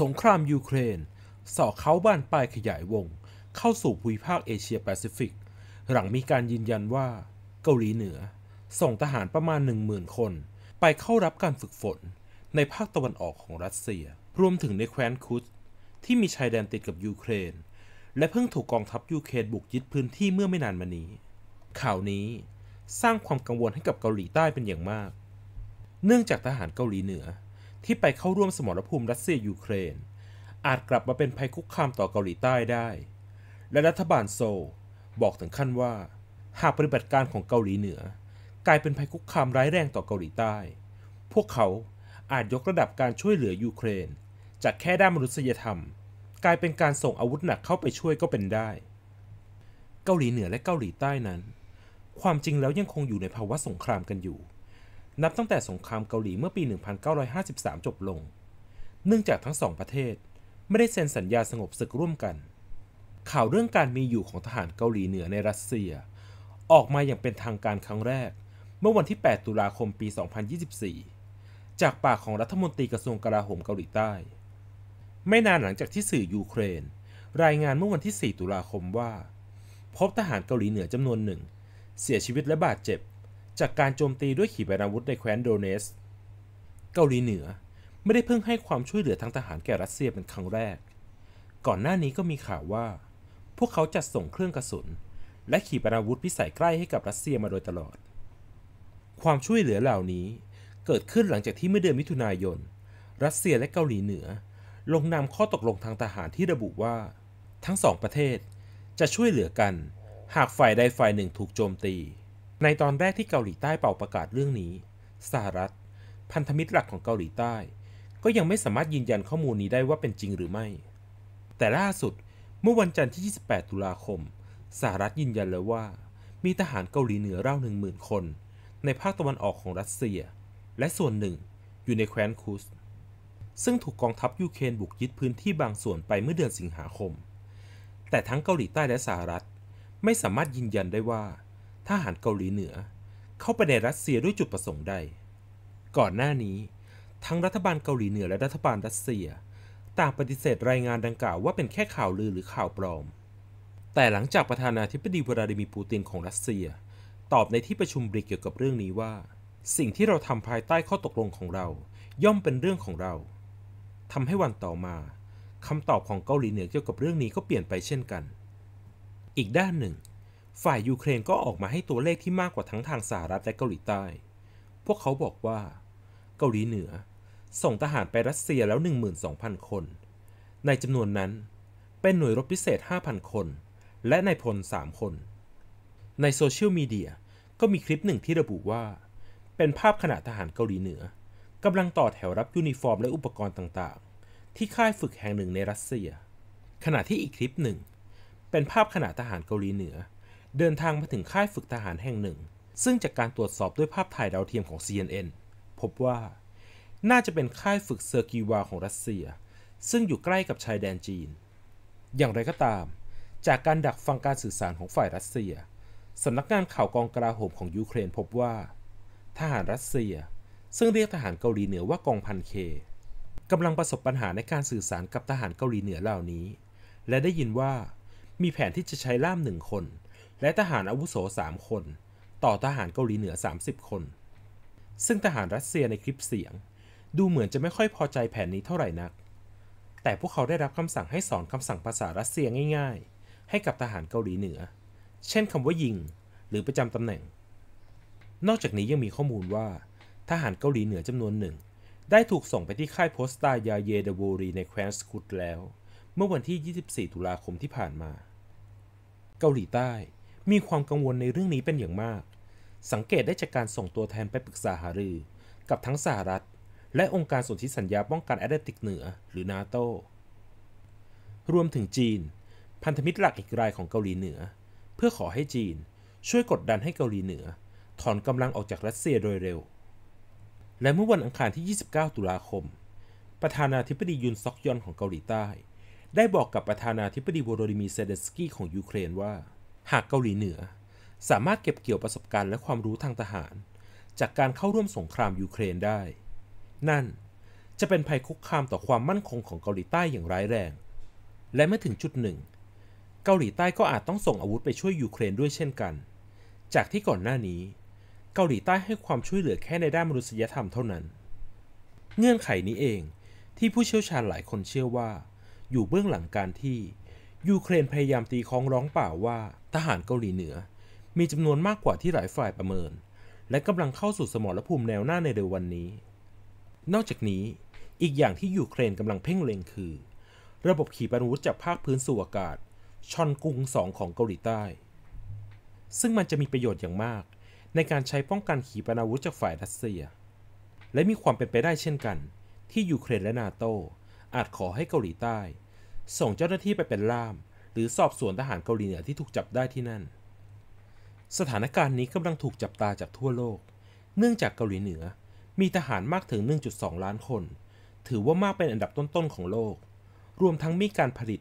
สงครามยูเครนส่อเขาบ้านปลายขยายวง เข้าสู่ภูมิภาคเอเชียแปซิฟิก หลังมีการยืนยันว่าเกาหลีเหนือ ส่งทหารประมาณ 10,000 คน ไปเข้ารับการฝึกฝนในภาคตะวันออกของรัสเซีย รวมถึงในแคว้นคุตที่มีชายแดนติดกับยูเครน และเพิ่งถูกกองทัพยูเครนบุกยึดพื้นที่เมื่อไม่นานมานี้ข่าวนี้สร้างความกังวลให้กับเกาหลีใต้เป็นอย่างมาก เนื่องจากทหารเกาหลีเหนือที่ไปเข้าร่วมสมรภูมิรัสเซียยูเครน อาจกลับมาเป็นภัยคุกคามต่อเกาหลีใต้ได้ และรัฐบาลโซลบอกถึงขั้นว่าหากปฏิบัติการของเกาหลีเหนือ กลายเป็นภัยคุกคามร้ายแรงต่อเกาหลีใต้ พวกเขาอาจยกระดับการช่วยเหลือยูเครน จากแค่ด้านมนุษยธรรม กลายเป็นการส่งอาวุธหนักเข้าไปช่วยก็เป็นได้ เกาหลีเหนือและเกาหลีใต้นั้น ความจริงแล้วยังคงอยู่ในภาวะสงครามกันอยู่นับตั้งแต่สงครามเกาหลีเมื่อปี 1953 จบลง เนื่องจากทั้งสองประเทศไม่ได้เซ็นสัญญาสงบศึกร่วมกัน ข่าวเรื่องการมีอยู่ของทหารเกาหลีเหนือในรัสเซีย ออกมาอย่างเป็นทางการครั้งแรก เมื่อวันที่ 8 ตุลาคมปี 2024 จากปากของรัฐมนตรีกระทรวงกลาโหมเกาหลีใต้ ไม่นานหลังจากที่สื่อยูเครน รายงานเมื่อวันที่ 4 ตุลาคมว่า พบทหารเกาหลีเหนือจำนวนหนึ่งเสียชีวิตและบาดเจ็บจากการโจมตีด้วยขีปนาวุธในแคว้นโดเนสเกาหลีเหนือไม่ได้เพิ่งให้ความช่วยเหลือทางทหารแก่รัสเซียเป็นครั้งแรก ก่อนหน้านี้ก็มีข่าวว่าพวกเขาจัดส่งเครื่องกระสุนและขีปนาวุธพิสัยใกล้ให้กับรัสเซียมาโดยตลอด ความช่วยเหลือเหล่านี้เกิดขึ้นหลังจากที่เมื่อเดือนมิถุนายน รัสเซียและเกาหลีเหนือ ลงนามข้อตกลงทางทหารที่ระบุว่า ทั้งสอง ประเทศจะช่วยเหลือกัน หากฝ่ายใดฝ่ายหนึ่งถูกโจมตีในตอนแรกที่เกาหลีใต้เป่าประกาศเรื่องนี้ สหรัฐ พันธมิตรหลักของเกาหลีใต้ ก็ยังไม่สามารถยืนยันข้อมูลนี้ได้ว่าเป็นจริงหรือไม่ แต่ล่าสุด เมื่อวันจันทร์ที่ 28 ตุลาคม สหรัฐยืนยันเลยว่า มีทหารเกาหลีเหนือราวหนึ่งหมื่นคน ในภาคตะวันออกของรัสเซีย และส่วนหนึ่ง อยู่ในแคว้นคุสซึ่งถูกกองทัพยูเครนบุกยึดพื้นที่บางส่วนไปเมื่อเดือนสิงหาคม แต่ทั้งเกาหลีใต้และสหรัฐไม่สามารถยืนยันได้ว่าทหารเกาหลีเหนือเข้าไปในรัสเซียด้วยจุดประสงค์ใดก่อนหน้านี้ ทั้งรัฐบาลเกาหลีเหนือและรัฐบาลรัสเซียต่างปฏิเสธรายงานดังกล่าวว่าเป็นแค่ข่าวลือหรือข่าวปลอม แต่หลังจากประธานาธิบดีวลาดิมีร์ปูตินของรัสเซียตอบในที่ประชุมบริกเกี่ยวกับเรื่องนี้ว่า สิ่งที่เราทำภายใต้ข้อตกลงของเราย่อมเป็นเรื่องของเราทำให้วันต่อมาคำตอบของเกาหลีเหนือเกี่ยวกับเรื่องนี้ก็เปลี่ยนไปเช่นกัน อีกด้านหนึ่งฝ่ายยูเครนก็ออกมาให้ตัวเลขที่มากกว่าทั้งทางสหรัฐและเกาหลีใต้ พวกเขาบอกว่า เกาหลีเหนือส่งทหารไปรัสเซียแล้ว12,000 คน ในจำนวนนั้นเป็นหน่วยรบพิเศษ 5,000 คน และนายพล 3 คน ในโซเชียลมีเดีย ก็มีคลิปหนึ่งที่ระบุว่า เป็นภาพขณะทหารเกาหลีเหนือกำลังต่อแถวรับยูนิฟอร์มและอุปกรณ์ต่างๆ ที่ค่ายฝึกแห่งหนึ่งในรัสเซีย ขณะที่อีกคลิปหนึ่ง เป็นภาพขณะทหารเกาหลีเหนือเดินทางมาถึงค่ายฝึกทหารแห่งหนึ่ง ซึ่งจากการตรวจสอบด้วยภาพถ่ายดาวเทียมของ CNN พบว่า น่าจะเป็นค่ายฝึกเซอร์กิวาของรัสเซีย ซึ่งอยู่ใกล้กับชายแดนจีน อย่างไรก็ตาม จากการดักฟังการสื่อสารของฝ่ายรัสเซียสำนักงานข่าวกองกลาโหมของยูเครนพบว่า ทหารรัสเซีย ซึ่งเรียกทหารเกาหลีเหนือว่ากองพันเค กำลังประสบปัญหาในการสื่อสารกับทหารเกาหลีเหนือเหล่านี้ และได้ยินว่า มีแผนที่จะใช้ล่ามหนึ่งคนและทหารอาวุโส3คน ต่อทหารเกาหลีเหนือ 30 คน ซึ่งทหารรัสเซียในคลิปเสียง ดูเหมือนจะไม่ค่อยพอใจแผนนี้เท่าไหร่นัก แต่พวกเขาได้รับคำสั่งให้สอนคำสั่งภาษารัสเซียง่ายๆ ให้กับทหารเกาหลีเหนือ เช่นคำว่ายิง หรือประจำตำแหน่ง นอกจากนี้ยังมีข้อมูลว่า ทหารเกาหลีเหนือจำนวนหนึ่งได้ถูกส่งไปที่ค่ายโพสตายาเยเดวูรีในแคว้นสกุตแล้ว เมื่อวันที่ 24 ตุลาคมที่ผ่านมา เกาหลีใต้มีความกังวลในเรื่องนี้เป็นอย่างมาก สังเกตได้จากการส่งตัวแทนไปปรึกษาหารือ กับทั้งสหรัฐ และองค์การสนธิสัญญาป้องกันแอตแลนติกเหนือหรือนาโตรวมถึงจีน พันธมิตรหลักอีกรายของเกาหลีเหนือ เพื่อขอให้จีน ช่วยกดดันให้เกาหลีเหนือ ถอนกำลังออกจากรัสเซียโดยเร็ว และเมื่อวันอังคารที่ 29 ตุลาคมประธานาธิบดียุนซอกยอนของเกาหลีใต้ ได้บอกกับประธานาธิบดีโวโรดิมีเซเดนสกี้ของยูเครนว่าหากเกาหลีเหนือสามารถเก็บเกี่ยวประสบการณ์และความรู้ทางทหาร จากการเข้าร่วมสงครามยูเครนได้ นั่นจะเป็นภัยคุกคามต่อความมั่นคงของเกาหลีใต้อย่างร้ายแรง และเมื่อถึงจุดหนึ่ง เกาหลีใต้ก็อาจต้องส่งอาวุธไปช่วยยูเครนด้วยเช่นกัน จากที่ก่อนหน้านี้ เกาหลีใต้ให้ความช่วยเหลือแค่ในด้านมนุษยธรรมเท่านั้น เงื่อนไขนี้เองที่ผู้เชี่ยวชาญหลายคนเชื่อว่า อยู่เบื้องหลังการที่ยูเครนพยายามตีค้องร้องเปล่าว่าทหารเกาหลีเหนือมีจำนวนมากกว่าที่หลายฝ่ายประเมิน และกำลังเข้าสู่สมรภูมิแนวหน้าในเร็ววันนี้ นอกจากนี้อีกอย่างที่ยูเครนกำลังเพ่งเล็งคือ ระบบขีปนาวุธจากภาคพื้นสู่อากาศชอนกุงสองของเกาหลีใต้ ซึ่งมันจะมีประโยชน์อย่างมาก ในการใช้ป้องกันขีปนาวุธจากฝ่ายรัสเซีย และมีความเป็นไปได้เช่นกัน ที่ยูเครนและนาโตอาจขอให้เกาหลีใต้ส่งเจ้าหน้าที่ไปเป็นล่าม หรือสอบสวนทหารเกาหลีเหนือที่ถูกจับได้ที่นั่น สถานการณ์นี้กำลังถูกจับตาจากทั่วโลก เนื่องจากเกาหลีเหนือมีทหารมากถึง 1.2 ล้านคน ถือว่ามากเป็นอันดับต้น ๆ ของโลก รวมทั้งมีการผลิต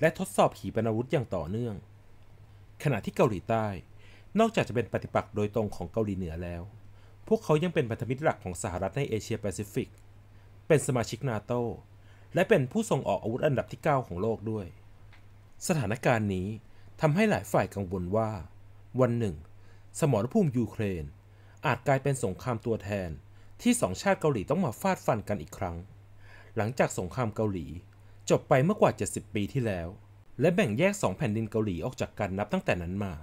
และทดสอบขีปนาวุธอย่างต่อเนื่อง ขณะที่เกาหลีใต้นอกจากจะเป็นปฏิปักษ์โดยตรงของเกาหลีเหนือแล้ว พวกเขายังเป็นพันธมิตรหลักของสหรัฐในเอเชียแปซิฟิก เป็นสมาชิกนาโตและเป็นผู้ส่งออกอาวุธอันดับที่ 9 ของโลกด้วย สถานการณ์นี้ทำให้หลายฝ่ายกังวลว่า วันหนึ่ง สมรภูมิยูเครน อาจกลายเป็นสงครามตัวแทนที่สองชาติเกาหลีต้องมาฟาดฟันกันอีกครั้ง หลังจากสงครามเกาหลี จบไปเมื่อกว่า 70 ปีที่แล้ว และแบ่งแยกสองแผ่นดินเกาหลีออกจากกันนับตั้งแต่นั้นมา